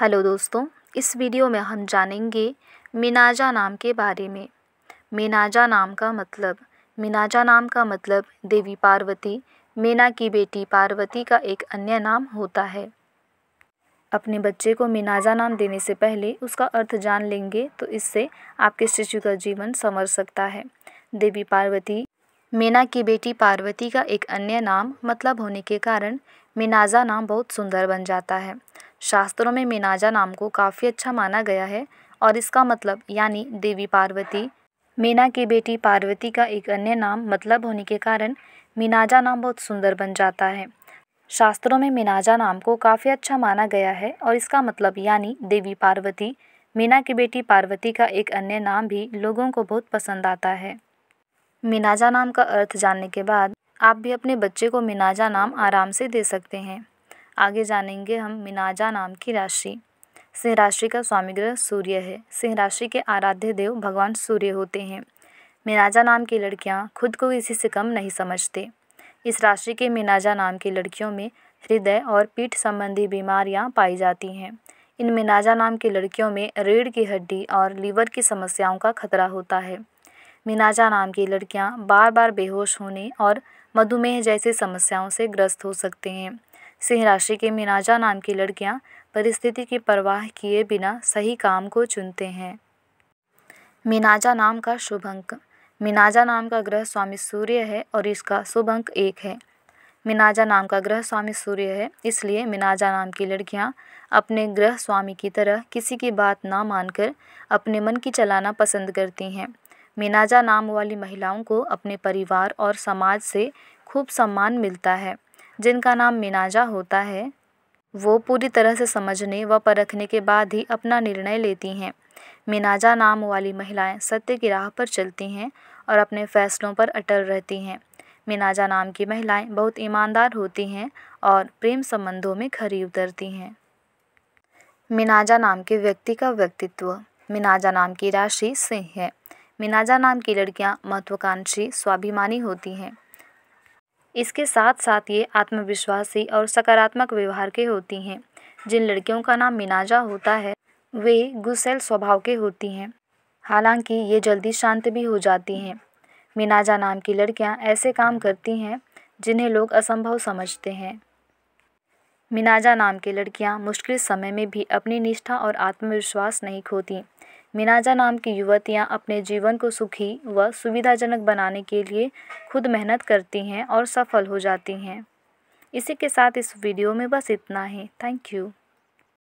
hello दोस्तों इस video में हम जानेंगे मिनाजा नाम के बारे में मिनाजा नाम का मतलब मिनाजा नाम का मतलब देवी पार्वती मीना की बेटी पार्वती का एक अन्य नाम होता है अपने बच्चे को मिनाजा नाम देने से पहले उसका अर्थ जान लेंगे तो इससे आपके शिशु का जीवन संवर सकता है देवी पार्वती मीना की बेटी पार्वती का एक अन्य नाम मतलब होने के कारण मिनाजा नाम बहुत सुंदर बन जाता है शास्त्रों में मीनाजा नाम को काफ़ी अच्छा माना गया है और इसका मतलब यानी देवी पार्वती मीना की बेटी पार्वती का एक अन्य नाम मतलब होने के कारण मीनाजा नाम बहुत सुंदर बन जाता है शास्त्रों में मीनाजा नाम को काफ़ी अच्छा माना गया है और इसका मतलब यानी देवी पार्वती मीना की बेटी पार्वती का एक अन्य नाम भी लोगों को बहुत पसंद आता है मीनाजा नाम का अर्थ जानने के बाद आप भी अपने बच्चे को मीनाजा नाम आराम से दे सकते हैं आगे जानेंगे हम मिनाजा नाम की राशि सिंह राशि का स्वामी ग्रह सूर्य है सिंह राशि के आराध्य देव भगवान सूर्य होते हैं मिनाजा नाम की लड़कियाँ खुद को किसी से कम नहीं समझते इस राशि के मिनाजा नाम की लड़कियों में हृदय और पीठ संबंधी बीमारियाँ पाई जाती हैं इन मिनाजा नाम की लड़कियों में रीढ़ की हड्डी और लीवर की समस्याओं का खतरा होता है मिनाजा नाम की लड़कियां बार बार बेहोश होने और मधुमेह जैसी समस्याओं से ग्रस्त हो सकते हैं सिंह राशि के मिनाजा नाम की लड़कियां परिस्थिति की परवाह किए बिना सही काम को चुनते हैं मिनाजा नाम का शुभ अंक मिनाजा नाम का ग्रह स्वामी सूर्य है और इसका शुभ अंक एक है मिनाजा नाम का ग्रह स्वामी सूर्य है इसलिए मिनाजा नाम की लड़कियां अपने ग्रह स्वामी की तरह किसी की बात ना मानकर अपने मन की चलाना पसंद करती हैं मिनाजा नाम वाली महिलाओं को अपने परिवार और समाज से खूब सम्मान मिलता है जिनका नाम मिनाजा होता है वो पूरी तरह से समझने व परखने के बाद ही अपना निर्णय लेती हैं मिनाजा नाम वाली महिलाएं सत्य की राह पर चलती हैं और अपने फैसलों पर अटल रहती हैं मिनाजा नाम की महिलाएं बहुत ईमानदार होती हैं और प्रेम संबंधों में खरी उतरती हैं मिनाजा नाम के व्यक्ति का व्यक्तित्व मिनाजा नाम की राशि सिंह है मिनाजा नाम की लड़कियां महत्वाकांक्षी स्वाभिमानी होती हैं इसके साथ साथ ये आत्मविश्वासी और सकारात्मक व्यवहार के होती हैं जिन लड़कियों का नाम मिनाजा होता है वे गुस्सेल स्वभाव के होती हैं हालांकि ये जल्दी शांत भी हो जाती हैं मिनाजा नाम की लड़कियां ऐसे काम करती हैं जिन्हें लोग असंभव समझते हैं मिनाजा नाम की लड़कियां मुश्किल समय में भी अपनी निष्ठा और आत्मविश्वास नहीं खोती मिनाजा नाम की युवतियाँ अपने जीवन को सुखी व सुविधाजनक बनाने के लिए खुद मेहनत करती हैं और सफल हो जाती हैं इसी के साथ इस वीडियो में बस इतना ही थैंक यू